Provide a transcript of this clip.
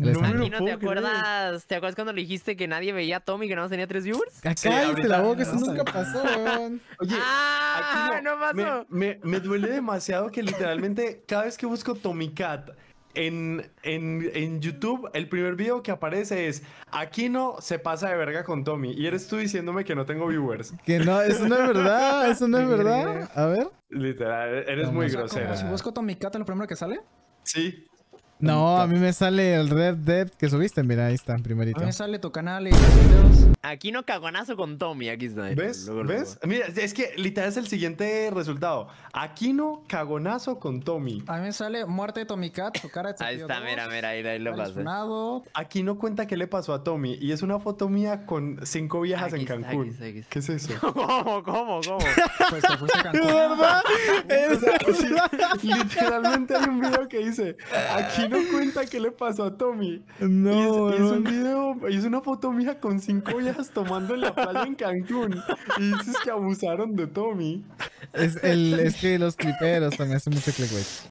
No, no ¿Te, acuerdas, ¿Te acuerdas cuando le dijiste que nadie veía a Tommy que no tenía tres viewers? Cállate la boca, eso nunca pasó, weón. Oye, ah, no, pasó. Me, duele demasiado que literalmente cada vez que busco Tommy Cat en, en, YouTube, el primer video que aparece es aquí no se pasa de verga con Tommy. Y eres tú diciéndome que no tengo viewers. Que no, eso no es verdad, eso no es verdad. A ver. Literal, eres muy grosero. Si busco Tommy Cat, lo primero que sale. Sí. No, a mí me sale el Red Dead que subiste. Mira, ahí está, primerito. A mí me sale tu canal y videos. Aquí no cagonazo con Tommy. Aquí está. ¿Ves? ¿Ves? Mira, es que literal es el siguiente resultado. Aquí no cagonazo con Tommy. A mí me sale muerte de Tommy Cat, tu cara de Ahí está, mira, mira, ahí, lo pasé. Aquí no cuenta qué le pasó a Tommy. Y es una foto mía con cinco viejas en Cancún. ¿Qué es eso? ¿Cómo, cómo, cómo? Pues te fuiste Cancún. ¿Verdad? ¿Es verdad? literalmente hay un video que dice: Aquí no cuenta qué le pasó a Tommy. No. es un video, es una foto mía con cinco viejas tomando la en Cancún. Y dices que abusaron de Tommy. Es, es que los cliperos también hacen mucho clickbait.